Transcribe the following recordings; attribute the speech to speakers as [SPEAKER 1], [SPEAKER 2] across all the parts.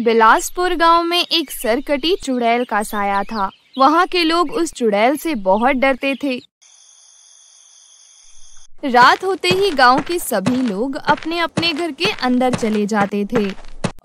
[SPEAKER 1] बिलासपुर गांव में एक सरकटी चुड़ैल का साया था वहां के लोग उस चुड़ैल से बहुत डरते थे रात होते ही गांव
[SPEAKER 2] के सभी लोग अपने अपने घर के अंदर चले जाते थे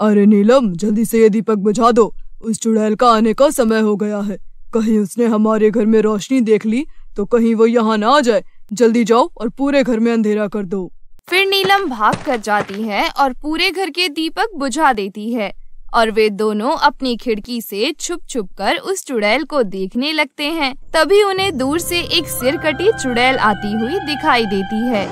[SPEAKER 2] अरे नीलम जल्दी से ये दीपक बुझा दो उस चुड़ैल का आने का समय हो गया है कहीं उसने हमारे घर में रोशनी देख ली तो कहीं वो यहाँ ना आ जाए जल्दी जाओ और पूरे घर में अंधेरा कर दो
[SPEAKER 1] फिर नीलम भाग कर जाती है और पूरे घर के दीपक बुझा देती है और वे दोनों अपनी खिड़की से छुप छुप कर उस चुड़ैल को देखने लगते हैं तभी उन्हें दूर से एक सिर कटी चुड़ैल आती हुई दिखाई देती है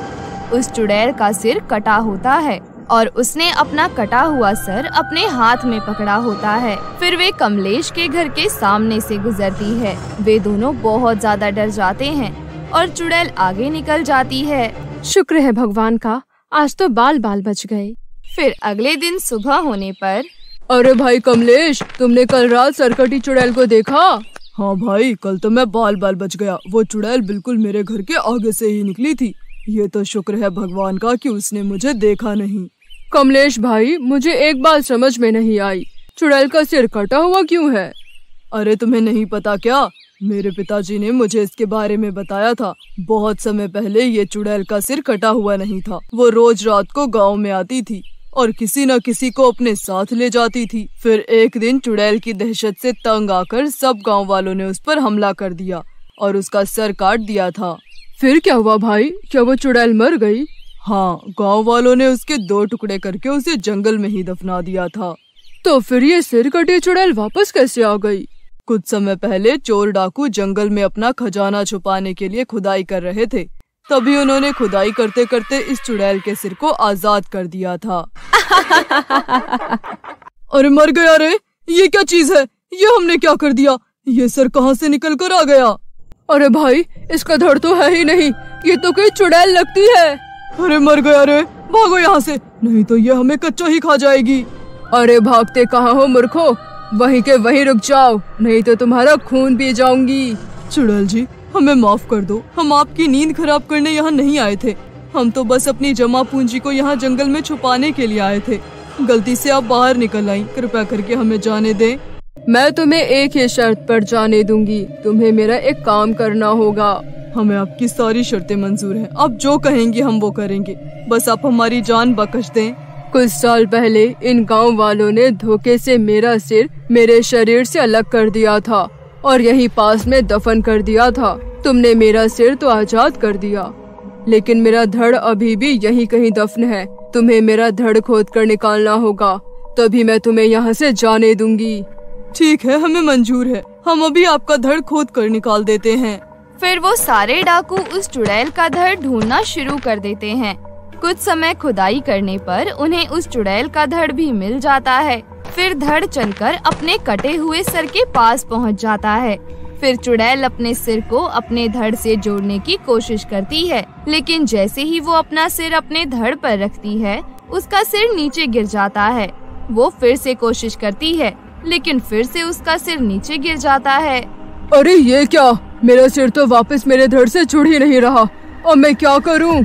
[SPEAKER 1] उस चुड़ैल का सिर कटा होता है और उसने अपना कटा हुआ सर अपने हाथ में पकड़ा होता है फिर वे कमलेश के घर के सामने से गुजरती है वे दोनों बहुत ज्यादा डर जाते हैं और चुड़ैल आगे निकल जाती है शुक्र है
[SPEAKER 3] भगवान
[SPEAKER 2] का आज तो बाल बाल बच गए फिर अगले दिन सुबह होने पर अरे भाई कमलेश तुमने कल रात सरकटी चुड़ैल को देखा हाँ भाई कल तो मैं बाल बाल बच गया वो चुड़ैल बिल्कुल मेरे घर के आगे से ही निकली थी ये तो शुक्र है भगवान का कि उसने मुझे देखा नहीं कमलेश भाई मुझे एक बात समझ में नहीं आई चुड़ैल का सिर कटा हुआ क्यों है अरे तुम्हें नहीं पता क्या मेरे पिताजी ने मुझे इसके बारे में बताया था बहुत समय पहले ये चुड़ैल का सिर कटा हुआ नहीं था वो रोज रात को गांव में आती थी और किसी न किसी को अपने साथ ले जाती थी फिर एक दिन चुड़ैल की दहशत से तंग आकर सब गांव वालों ने उस पर हमला कर दिया और उसका सर काट दिया था फिर क्या हुआ भाई क्या वो चुड़ैल मर गई हाँ गांव वालों ने उसके दो टुकड़े करके उसे जंगल में ही दफना दिया था तो फिर ये सिर कटी चुड़ैल वापस कैसे आ गई कुछ समय पहले चोर डाकू जंगल में अपना खजाना छुपाने के लिए खुदाई कर रहे थे तभी उन्होंने खुदाई करते करते इस चुड़ैल के सिर को आजाद कर दिया था अरे मर गया रे ये क्या चीज है ये हमने क्या कर दिया ये सर कहाँ से निकल कर आ गया अरे भाई इसका धड़ तो है ही नहीं ये तो कोई चुड़ैल लगती है अरे मर गया रे भागो यहाँ से नहीं तो ये हमें कच्चा ही खा जाएगी अरे भागते कहाँ हो मूर्खो वहीं के वहीं रुक जाओ नहीं तो तुम्हारा खून पी जाऊंगी चुड़ैल जी हमें माफ कर दो हम आपकी नींद खराब करने यहाँ नहीं आए थे हम तो बस अपनी जमा पूंजी को यहाँ जंगल में छुपाने के लिए आए थे गलती से आप बाहर निकल आई कृपया करके हमें जाने दें मैं तुम्हें एक ही शर्त पर जाने दूंगी तुम्हें मेरा एक काम करना होगा हमें आपकी सारी शर्तें मंजूर हैं आप जो कहेंगी हम वो करेंगे बस आप हमारी जान बख्श दें कुछ साल पहले इन गांव वालों ने धोखे से मेरा सिर मेरे शरीर से अलग कर दिया था और यही पास में दफन कर दिया था तुमने मेरा सिर तो आजाद कर दिया लेकिन मेरा धड़ अभी भी यही कहीं दफन है तुम्हें मेरा धड़ खोद कर निकालना होगा तभी मैं तुम्हें यहाँ से जाने दूंगी ठीक है हमें मंजूर है हम अभी आपका धड़ खोद कर निकाल देते हैं फिर वो सारे डाकू उस चुड़ैल का धड़ ढूंढना शुरू कर देते हैं
[SPEAKER 1] कुछ समय खुदाई करने पर उन्हें उस चुड़ैल का धड़ भी मिल जाता है फिर धड़ चलकर अपने कटे हुए सर के पास पहुंच जाता है फिर चुड़ैल अपने सिर को अपने धड़ से जोड़ने की कोशिश करती है लेकिन जैसे ही वो अपना सिर अपने धड़ पर रखती है उसका सिर नीचे गिर जाता है वो फिर से कोशिश करती है लेकिन फिर से उसका सिर नीचे गिर जाता है
[SPEAKER 2] अरे ये क्या मेरा सिर तो वापस मेरे धड़ से छुड़ ही नहीं रहा अब मैं क्या करूं?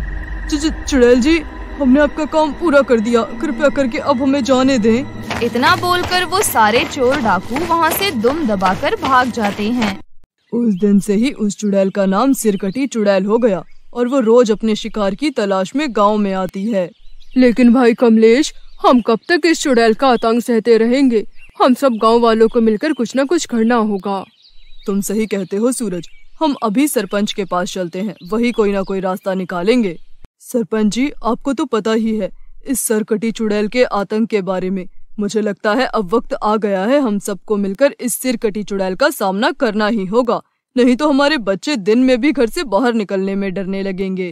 [SPEAKER 2] चुड़ैल जी हमने आपका काम पूरा कर दिया कृपया करके अब हमें जाने दें। इतना बोलकर वो सारे चोर डाकू वहाँ से दुम दबाकर भाग जाते हैं उस दिन से ही उस चुड़ैल का नाम सिरकटी चुड़ैल हो गया और वो रोज अपने शिकार की तलाश में गांव में आती है लेकिन भाई कमलेश हम कब तक इस चुड़ैल का आतंक सहते रहेंगे हम सब गांव वालों को मिलकर कुछ न कुछ करना होगा तुम सही कहते हो सूरज हम अभी सरपंच के पास चलते हैं वही कोई ना कोई रास्ता निकालेंगे सरपंच जी आपको तो पता ही है इस सरकटी चुड़ैल के आतंक के बारे में मुझे लगता है अब वक्त आ गया है हम सबको मिलकर इस सिरकटी चुड़ैल का सामना करना ही होगा नहीं तो हमारे बच्चे दिन में भी घर से बाहर निकलने में डरने लगेंगे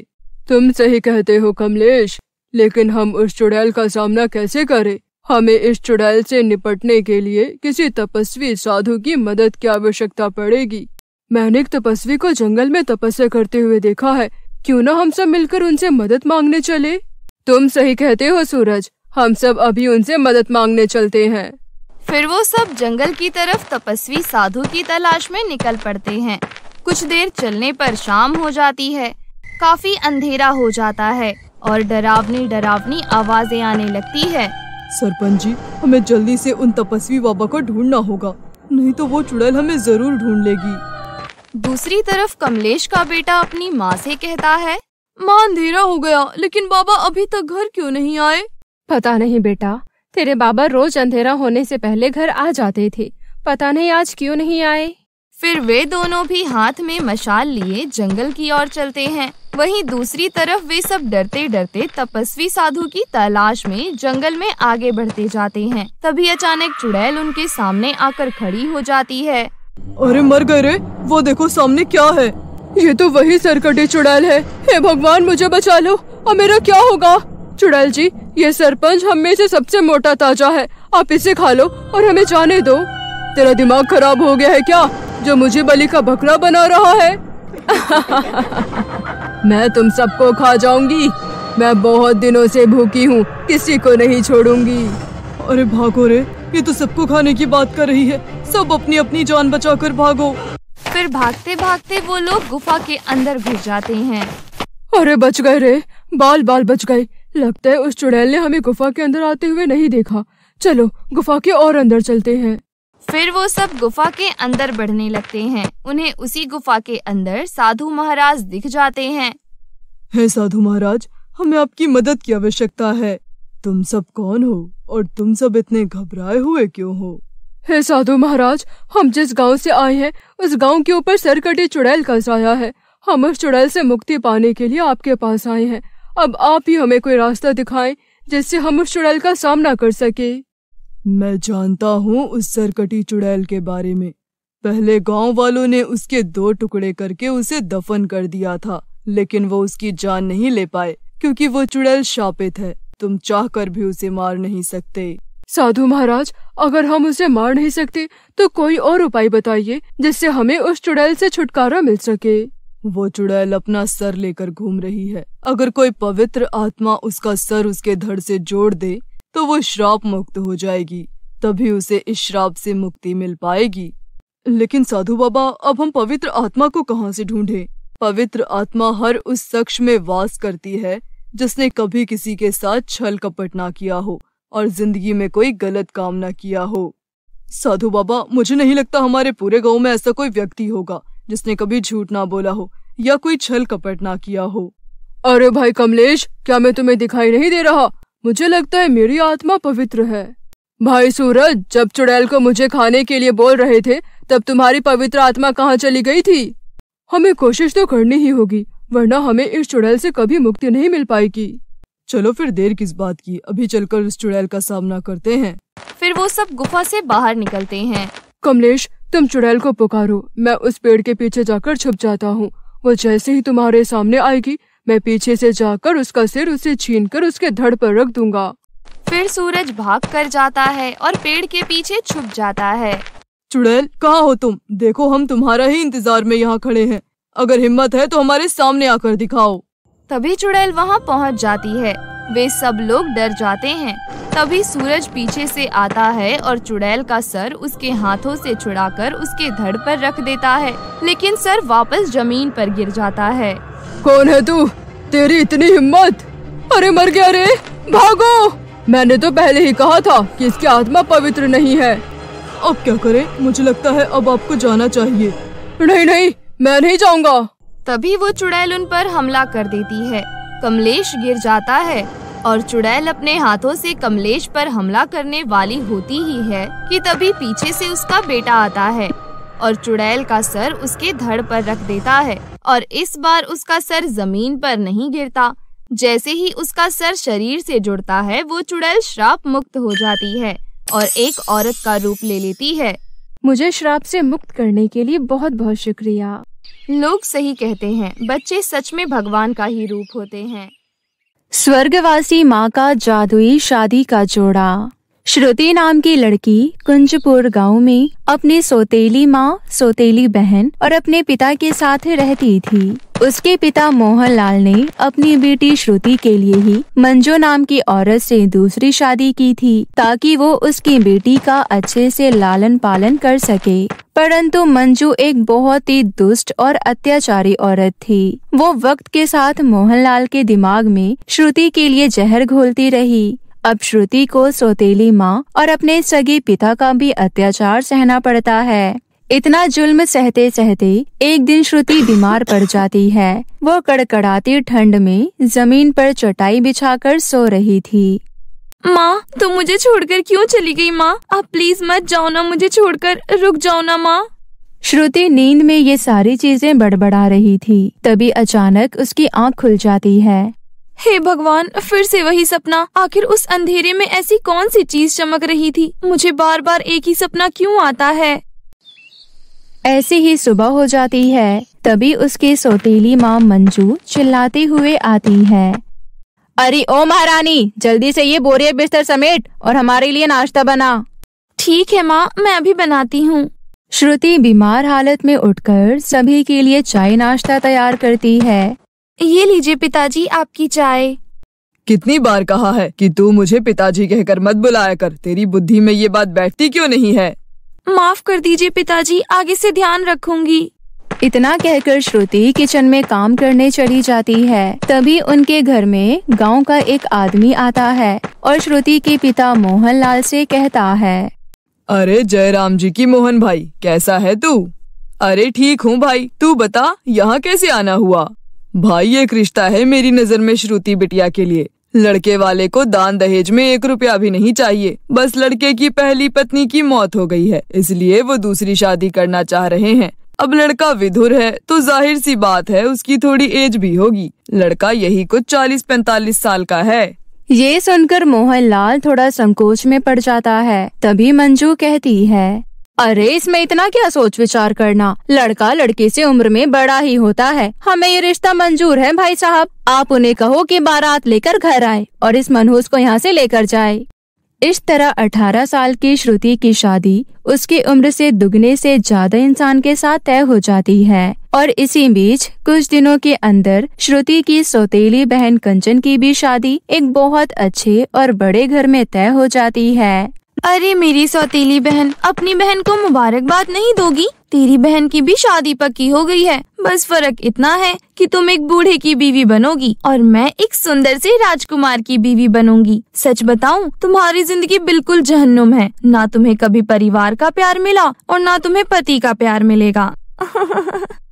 [SPEAKER 2] तुम सही कहते हो कमलेश लेकिन हम उस चुड़ैल का सामना कैसे करें हमें इस चुड़ैल से निपटने के लिए किसी तपस्वी साधु की मदद की आवश्यकता पड़ेगी मैंने एक तपस्वी को जंगल में तपस्या करते हुए देखा है क्यों न हम सब मिलकर उनसे मदद मांगने चले तुम सही कहते हो सूरज हम सब अभी उनसे मदद मांगने चलते हैं
[SPEAKER 1] फिर वो सब जंगल की तरफ तपस्वी साधु की तलाश में निकल पड़ते हैं कुछ देर चलने पर शाम हो जाती है काफी अंधेरा हो जाता है और
[SPEAKER 2] डरावनी डरावनी आवाजें आने लगती है सरपंच जी हमें जल्दी से उन तपस्वी बाबा को ढूंढना होगा नहीं तो वो चुड़ैल हमें जरूर ढूंढ लेगी
[SPEAKER 1] दूसरी तरफ कमलेश का बेटा अपनी माँ से कहता है माँ अंधेरा हो गया लेकिन
[SPEAKER 3] बाबा अभी तक घर क्यों नहीं आए पता नहीं बेटा तेरे बाबा रोज अंधेरा होने से पहले घर आ जाते थे पता नहीं आज क्यों नहीं आए फिर वे दोनों भी हाथ
[SPEAKER 1] में मशाल लिए जंगल की ओर चलते हैं वहीं दूसरी तरफ वे सब डरते डरते तपस्वी साधु की तलाश में जंगल में आगे बढ़ते जाते हैं तभी अचानक
[SPEAKER 2] चुड़ैल उनके सामने आकर खड़ी हो जाती है अरे मर गए रे वो देखो सामने क्या है ये तो वही सरकटी चुड़ैल है हे भगवान मुझे बचा लो और मेरा क्या होगा चुड़ैल जी ये सरपंच हम में से सबसे मोटा ताजा है आप इसे खा लो और हमें जाने दो तेरा दिमाग खराब हो गया है क्या जो मुझे बलि का बकरा बना रहा है मैं तुम सबको खा जाऊंगी मैं बहुत दिनों से भूखी हूँ किसी को नहीं छोड़ूंगी अरे भागो रे ये तो सबको खाने की बात कर रही है सब अपनी अपनी जान बचाकर भागो फिर भागते भागते वो लोग गुफा के अंदर घुस जाते हैं अरे बच गए रे बाल बाल बच गए लगता है उस चुड़ैल ने हमें गुफा के अंदर आते हुए नहीं देखा चलो गुफा के और अंदर चलते हैं
[SPEAKER 1] फिर वो सब गुफा के अंदर बढ़ने लगते हैं उन्हें उसी गुफा के अंदर साधु महाराज दिख जाते हैं
[SPEAKER 2] है साधु महाराज हमें आपकी मदद की आवश्यकता है तुम सब कौन हो और तुम सब इतने घबराए हुए क्यों हो हे साधु महाराज हम जिस गांव से आए हैं उस गांव के ऊपर सरकटी चुड़ैल का साया है हम उस चुड़ैल से मुक्ति पाने के लिए आपके पास आए हैं अब आप ही हमें कोई रास्ता दिखाएं जिससे हम उस चुड़ैल का सामना कर सके मैं जानता हूँ उस सरकटी चुड़ैल के बारे में पहले गांव वालों ने उसके दो टुकड़े करके उसे दफन कर दिया था लेकिन वो उसकी जान नहीं ले पाए क्योंकि वो चुड़ैल शापित है तुम चाह कर भी उसे मार नहीं सकते साधु महाराज अगर हम उसे मार नहीं सकते तो कोई और उपाय बताइए जिससे हमें उस चुड़ैल से छुटकारा मिल सके वो चुड़ैल अपना सर लेकर घूम रही है अगर कोई पवित्र आत्मा उसका सर उसके धड़ से जोड़ दे तो वो श्राप मुक्त हो जाएगी तभी उसे इस श्राप से मुक्ति मिल पाएगी लेकिन साधु बाबा अब हम पवित्र आत्मा को कहाँ से ढूंढे पवित्र आत्मा हर उस शख्स में वास करती है जिसने कभी किसी के साथ छल कपट ना किया हो और जिंदगी में कोई गलत काम ना किया हो साधु बाबा मुझे नहीं लगता हमारे पूरे गांव में ऐसा कोई व्यक्ति होगा जिसने कभी झूठ ना बोला हो या कोई छल कपट ना किया हो अरे भाई कमलेश क्या मैं तुम्हें दिखाई नहीं दे रहा मुझे लगता है मेरी आत्मा पवित्र है भाई सूरज जब चुड़ैल को मुझे खाने के लिए बोल रहे थे तब तुम्हारी पवित्र आत्मा कहाँ चली गई थी हमें कोशिश तो करनी ही होगी वरना हमें इस चुड़ैल से कभी मुक्ति नहीं मिल पाएगी चलो फिर देर किस बात की अभी चलकर उस चुड़ैल का सामना करते हैं फिर वो सब गुफा से बाहर निकलते हैं कमलेश तुम चुड़ैल को पुकारो मैं उस पेड़ के पीछे जाकर छुप जाता हूँ वो जैसे ही तुम्हारे सामने आएगी मैं पीछे से जाकर उसका सिर उसे छीन कर उसके धड़ पर रख दूंगा फिर सूरज भाग कर जाता है और पेड़ के पीछे छुप जाता है चुड़ैल कहाँ हो तुम देखो हम तुम्हारा ही इंतजार में यहाँ खड़े हैं अगर हिम्मत है तो हमारे सामने आकर दिखाओ तभी चुड़ैल वहाँ पहुँच जाती
[SPEAKER 1] है वे सब लोग डर जाते हैं तभी सूरज पीछे से आता है और चुड़ैल का सर उसके हाथों से छुड़ाकर उसके धड़ पर रख देता है लेकिन सर वापस जमीन पर गिर जाता है
[SPEAKER 2] कौन है तू तेरी इतनी हिम्मत अरे मर गया रे भागो मैंने तो पहले ही कहा था कि इसकी आत्मा पवित्र नहीं है अब क्या करें मुझे लगता है अब आपको जाना चाहिए नहीं नहीं मैं
[SPEAKER 1] नहीं जाऊंगा तभी वो चुड़ैल उन पर हमला कर देती है कमलेश गिर जाता है और चुड़ैल अपने हाथों से कमलेश पर हमला करने वाली होती ही है कि तभी पीछे से उसका बेटा आता है और चुड़ैल का सर उसके धड़ पर रख देता है और इस बार उसका सर जमीन पर नहीं गिरता जैसे ही उसका सर शरीर से जुड़ता है वो चुड़ैल श्राप मुक्त हो जाती है और एक औरत का रूप ले लेती है मुझे श्राप से मुक्त करने के लिए बहुत बहुत शुक्रिया लोग सही कहते हैं बच्चे सच में भगवान का ही रूप होते हैं
[SPEAKER 3] स्वर्गवासी माँ का जादुई शादी का जोड़ा श्रुति नाम की लड़की कुंजपुर गांव में अपनी सोतेली माँ सोतेली बहन और अपने पिता के साथ रहती थी उसके पिता मोहनलाल ने अपनी बेटी श्रुति के लिए ही मंजो नाम की औरत से दूसरी शादी की थी ताकि वो उसकी बेटी का अच्छे से लालन पालन कर सके परंतु मंजू एक बहुत ही दुष्ट और अत्याचारी औरत थी वो वक्त के साथ मोहनलाल के दिमाग में श्रुति के लिए जहर घोलती रही अब श्रुति को सोतेली माँ और अपने सगे पिता का भी अत्याचार सहना पड़ता है इतना जुल्म सहते सहते एक दिन श्रुति बीमार पड़ जाती है वो कड़कड़ाती ठंड में जमीन पर चटाई बिछाकर सो रही थी माँ तुम मुझे छोड़कर क्यों चली गई माँ आप प्लीज मत जाओ ना मुझे छोड़कर रुक जाओ ना माँ श्रुति नींद में ये सारी चीजें बड़बड़ा रही थी तभी अचानक उसकी आंख खुल जाती है हे भगवान
[SPEAKER 1] फिर से वही सपना आखिर उस अंधेरे में ऐसी कौन सी चीज चमक रही थी मुझे बार बार
[SPEAKER 3] एक ही सपना क्यों आता है ऐसे ही सुबह हो जाती है तभी उसकी सोतीली माँ मंजू चिल्लाती हुए आती है अरे ओ महारानी जल्दी से ये बोरिया बिस्तर समेट और हमारे लिए नाश्ता बना ठीक है माँ मैं अभी बनाती हूँ श्रुति बीमार हालत में उठकर सभी के लिए चाय नाश्ता तैयार करती है
[SPEAKER 2] ये लीजिए पिताजी आपकी चाय कितनी बार कहा है कि तू मुझे पिताजी कहकर मत बुलाया कर तेरी बुद्धि में ये बात बैठती क्यों नहीं है
[SPEAKER 3] माफ कर दीजिए पिताजी आगे से ध्यान रखूंगी इतना कहकर श्रुति किचन में काम करने चली जाती है तभी उनके घर में गांव का एक आदमी आता है और श्रुति के पिता मोहन लाल से कहता है
[SPEAKER 2] अरे जयराम जी की मोहन भाई कैसा है तू अरे ठीक हूँ भाई तू बता यहाँ कैसे आना हुआ भाई एक रिश्ता है मेरी नजर में श्रुति बिटिया के लिए लड़के वाले को दान दहेज में एक रुपया भी नहीं चाहिए बस लड़के की पहली पत्नी की मौत हो गई है इसलिए वो दूसरी शादी करना चाह रहे हैं अब लड़का विधुर है तो जाहिर सी बात है उसकी थोड़ी एज भी होगी लड़का यही कुछ चालीस पैंतालीस साल का है
[SPEAKER 3] ये सुनकर मोहन लाल थोड़ा संकोच में पड़ जाता है तभी मंजू कहती है अरे इसमें इतना क्या सोच विचार करना लड़का लड़के से उम्र में बड़ा ही होता है हमें ये रिश्ता मंजूर है भाई साहब आप उन्हें कहो कि बारात लेकर घर आए और इस मनहूस को यहाँ से लेकर जाए इस तरह 18 साल की श्रुति की शादी उसकी उम्र से दुगने से ज्यादा इंसान के साथ तय हो जाती है और इसी बीच कुछ दिनों के अंदर श्रुति की सौतेली बहन कंचन की भी शादी एक बहुत अच्छे और बड़े घर में तय हो जाती है अरे मेरी सौतीली बहन अपनी बहन को मुबारकबाद नहीं दोगी तेरी बहन की भी शादी पक्की हो गई है
[SPEAKER 1] बस फर्क इतना है कि तुम एक बूढ़े की बीवी बनोगी और मैं एक सुंदर से राजकुमार
[SPEAKER 3] की बीवी बनूंगी सच बताऊं तुम्हारी जिंदगी बिल्कुल जहन्नुम है ना तुम्हें कभी परिवार का प्यार मिला और ना तुम्हें पति का प्यार मिलेगा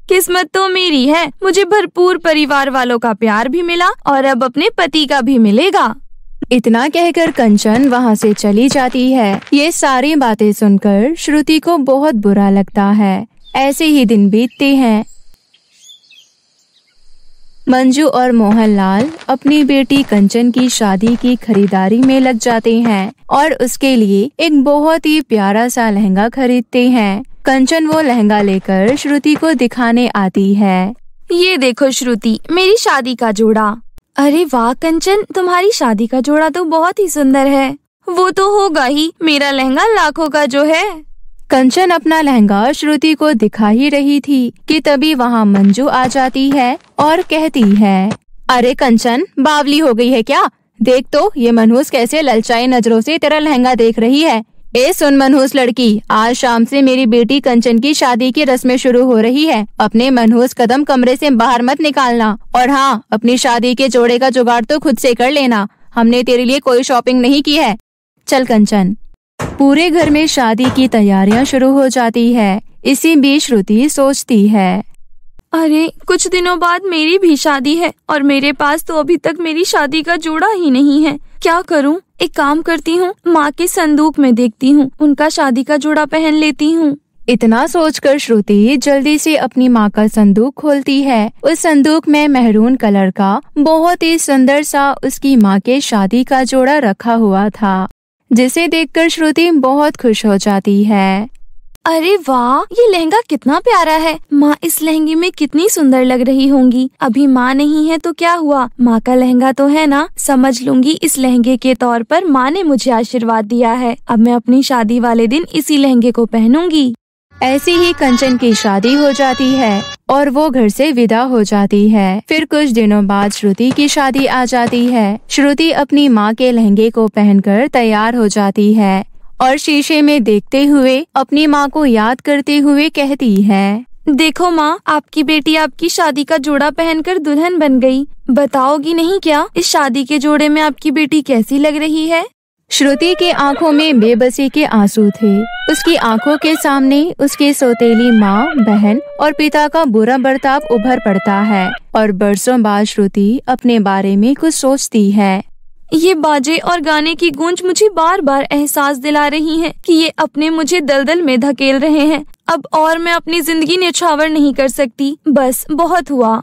[SPEAKER 3] किस्मत तो मेरी है मुझे भरपूर परिवार वालों का प्यार भी मिला और अब अपने पति का भी मिलेगा इतना कहकर कंचन वहाँ से चली जाती है ये सारी बातें सुनकर श्रुति को बहुत बुरा लगता है ऐसे ही दिन बीतते हैं मंजू और मोहनलाल अपनी बेटी कंचन की शादी की खरीदारी में लग जाते हैं और उसके लिए एक बहुत ही प्यारा सा लहंगा खरीदते हैं कंचन वो लहंगा लेकर श्रुति को दिखाने आती है
[SPEAKER 1] ये देखो श्रुति
[SPEAKER 3] मेरी शादी का जोड़ा अरे वाह कंचन तुम्हारी शादी का जोड़ा तो बहुत ही सुंदर है वो तो होगा ही मेरा लहंगा लाखों का जो है कंचन अपना लहंगा श्रुति को दिखा ही रही थी कि तभी वहाँ मंजू आ जाती है और कहती है अरे कंचन बावली हो गई है क्या देख तो ये मनहूस कैसे ललचाई नजरों से तेरा लहंगा देख रही है ए सुन मनहूस लड़की आज शाम से मेरी बेटी कंचन की शादी की रस्में शुरू हो रही है अपने मनहूस कदम कमरे से बाहर मत निकालना और हाँ अपनी शादी के जोड़े का जुगाड़ तो खुद से कर लेना हमने तेरे लिए कोई शॉपिंग नहीं की है चल कंचन पूरे घर में शादी की तैयारियां शुरू हो जाती है इसी बीच श्रुति सोचती है अरे
[SPEAKER 1] कुछ दिनों बाद मेरी भी शादी है और मेरे पास तो अभी तक मेरी शादी का जोड़ा
[SPEAKER 3] ही नहीं है क्या करूं? एक काम करती हूँ माँ के संदूक में देखती हूँ उनका शादी का जोड़ा पहन लेती हूँ इतना सोचकर श्रुति जल्दी से अपनी माँ का संदूक खोलती है उस संदूक में मेहरून कलर का बहुत ही सुंदर सा उसकी माँ के शादी का जोड़ा रखा हुआ था जिसे देखकर श्रुति बहुत खुश हो जाती है अरे वाह ये लहंगा कितना प्यारा है माँ इस लहंगे में कितनी सुंदर लग रही होंगी अभी माँ नहीं है तो क्या हुआ माँ का लहंगा तो है ना समझ लूंगी इस लहंगे के तौर पर माँ ने मुझे आशीर्वाद दिया है अब मैं अपनी शादी वाले दिन इसी लहंगे को पहनूंगी ऐसी ही कंचन की शादी हो जाती है और वो घर से विदा हो जाती है फिर कुछ दिनों बाद श्रुति की शादी आ जाती है श्रुति अपनी माँ के लहंगे को पहनकर तैयार हो जाती है और शीशे में देखते हुए अपनी माँ को याद करते हुए कहती है देखो माँ आपकी बेटी आपकी शादी का जोड़ा पहनकर दुल्हन बन गई बताओगी नहीं क्या इस शादी के जोड़े में आपकी बेटी कैसी लग रही है श्रुति के आंखों में बेबसी के आंसू थे उसकी आंखों के सामने उसकी सौतेली माँ बहन और पिता का बुरा बर्ताव उभर पड़ता है और बरसों बाद श्रुति अपने बारे में कुछ सोचती है ये बाजे
[SPEAKER 1] और गाने की गूंज मुझे बार बार एहसास दिला रही है कि ये अपने
[SPEAKER 3] मुझे दलदल में धकेल रहे हैं अब और मैं अपनी जिंदगी निछावर नहीं कर सकती बस बहुत हुआ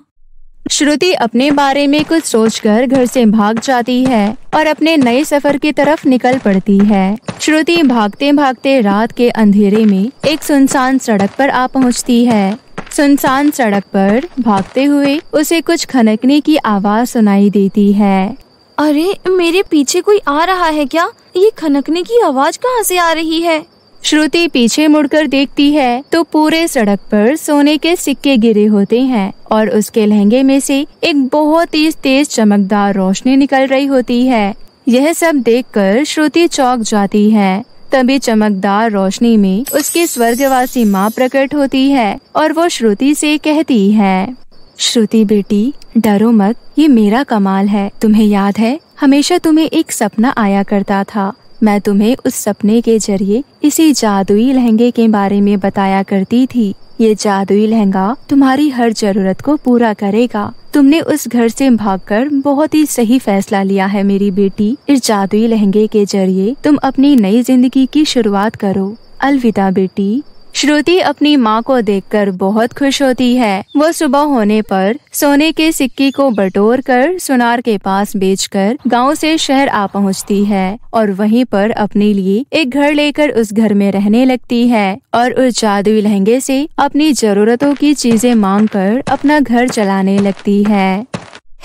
[SPEAKER 3] श्रुति अपने बारे में कुछ सोचकर घर से भाग जाती है और अपने नए सफर की तरफ निकल पड़ती है श्रुति भागते भागते रात के अंधेरे में एक सुनसान सड़क पर आ पहुंचती है सुनसान सड़क पर भागते हुए उसे कुछ खनकने की आवाज सुनाई देती है अरे मेरे पीछे कोई आ रहा है क्या ये खनकने की आवाज कहाँ से आ रही है श्रुति पीछे मुड़कर देखती है तो पूरे सड़क पर सोने के सिक्के गिरे होते हैं और उसके लहंगे में से एक बहुत ही तेज चमकदार रोशनी निकल रही होती है यह सब देखकर श्रुति चौक जाती है तभी चमकदार रोशनी में उसकी स्वर्गवासी माँ प्रकट होती है और वो श्रुति से कहती है श्रुति बेटी डरो मत ये मेरा कमाल है तुम्हें याद है हमेशा तुम्हें एक सपना आया करता था मैं तुम्हें उस सपने के जरिए इसी जादुई लहंगे के बारे में बताया करती थी ये जादुई लहंगा तुम्हारी हर जरूरत को पूरा करेगा तुमने उस घर से भागकर बहुत ही सही फैसला लिया है मेरी बेटी इस जादुई लहंगे के जरिए तुम अपनी नई जिंदगी की शुरुआत करो अलविदा बेटी श्रुति अपनी माँ को देखकर बहुत खुश होती है वो सुबह होने पर सोने के सिक्के को बटोर कर सुनार के पास बेचकर गांव से शहर आ पहुंचती है और वहीं पर अपने लिए एक घर लेकर उस घर में रहने लगती है और उस जादुई लहंगे से अपनी जरूरतों की चीजें मांग कर अपना घर चलाने लगती है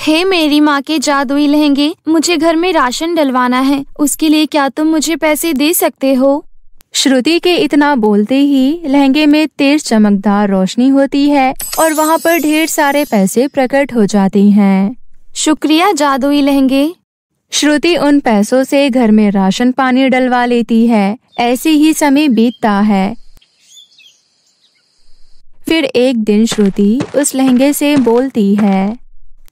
[SPEAKER 3] हे मेरी माँ के जादुई लहंगे मुझे घर में राशन डलवाना है उसके लिए क्या तुम मुझे पैसे दे सकते हो श्रुति के इतना बोलते ही लहंगे में तेज चमकदार रोशनी होती है और वहाँ पर ढेर सारे पैसे प्रकट हो जाते हैं शुक्रिया जादुई लहंगे श्रुति उन पैसों से घर में राशन पानी डलवा लेती है ऐसे ही समय बीतता है फिर एक दिन श्रुति उस लहंगे से बोलती है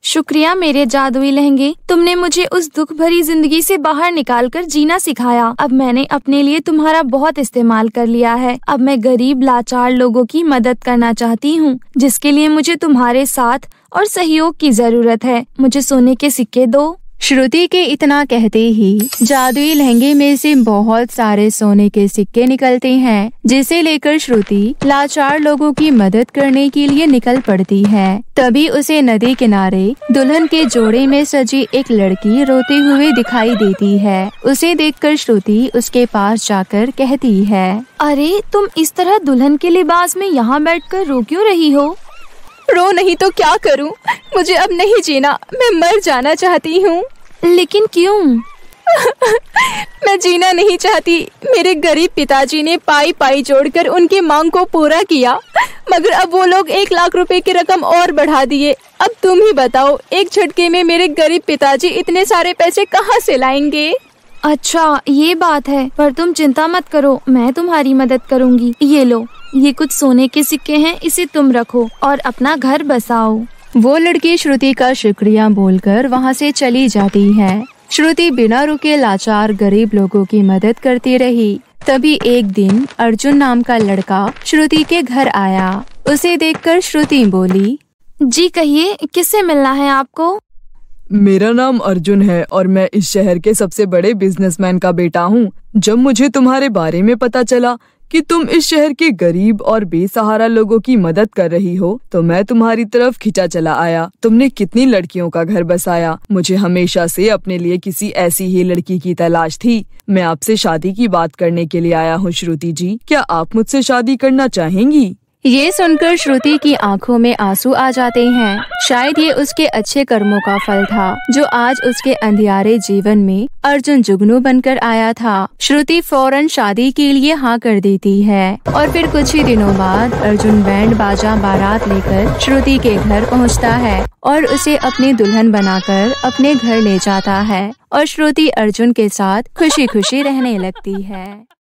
[SPEAKER 3] शुक्रिया मेरे जादुई लहंगे तुमने मुझे उस दुख भरी जिंदगी से बाहर निकाल कर जीना सिखाया अब मैंने अपने लिए तुम्हारा बहुत इस्तेमाल
[SPEAKER 1] कर लिया है अब मैं गरीब लाचार लोगों की मदद करना चाहती हूँ जिसके लिए मुझे
[SPEAKER 3] तुम्हारे साथ और सहयोग की जरूरत है मुझे सोने के सिक्के दो श्रुति के इतना कहते ही जादुई लहंगे में से बहुत सारे सोने के सिक्के निकलते हैं जिसे लेकर श्रुति लाचार लोगों की मदद करने के लिए निकल पड़ती है तभी उसे नदी किनारे दुल्हन के जोड़े में सजी एक लड़की रोते हुए दिखाई देती है उसे देखकर श्रुति उसके पास जाकर कहती है अरे तुम इस तरह दुल्हन के लिबास में यहाँ बैठकर रो क्यों रही हो रो नहीं तो क्या करूं? मुझे अब नहीं जीना मैं मर जाना चाहती हूँ लेकिन क्यों मैं जीना नहीं चाहती मेरे गरीब पिताजी ने पाई पाई जोड़कर उनकी मांग को पूरा किया मगर अब वो लोग एक लाख रुपए की रकम और बढ़ा दिए अब तुम ही बताओ एक झटके में मेरे गरीब पिताजी इतने सारे पैसे कहाँ से लाएंगे अच्छा ये बात है पर तुम चिंता मत करो मैं तुम्हारी मदद करूंगी ये लो ये कुछ सोने के सिक्के हैं इसे तुम रखो और अपना घर बसाओ वो लड़की श्रुति का शुक्रिया बोलकर वहाँ से चली जाती है श्रुति बिना रुके लाचार गरीब लोगों की मदद करती रही तभी एक दिन अर्जुन नाम का लड़का श्रुति के घर आया उसे देखकर श्रुति बोली जी कहिए किससे मिलना है आपको
[SPEAKER 2] मेरा नाम अर्जुन है और मैं इस शहर के सबसे बड़े बिजनेसमैन का बेटा हूँ जब मुझे तुम्हारे बारे में पता चला कि तुम इस शहर के गरीब और बेसहारा लोगों की मदद कर रही हो तो मैं तुम्हारी तरफ खिंचा चला आया तुमने कितनी लड़कियों का घर बसाया मुझे हमेशा से अपने लिए किसी ऐसी ही लड़की की तलाश थी मैं आपसे शादी की बात करने के लिए आया हूँ श्रुति जी क्या आप मुझसे शादी करना चाहेंगी
[SPEAKER 3] ये सुनकर श्रुति की आंखों में आंसू आ जाते हैं शायद ये उसके अच्छे कर्मों का फल था जो आज उसके अंधियारे जीवन में अर्जुन जुगनू बनकर आया था श्रुति फौरन शादी के लिए हाँ कर देती है और फिर कुछ ही दिनों बाद अर्जुन बैंड बाजा बारात लेकर श्रुति के घर पहुँचता है और उसे अपनी दुल्हन बनाकर अपने घर ले जाता है और श्रुति अर्जुन के साथ खुशी खुशी रहने लगती है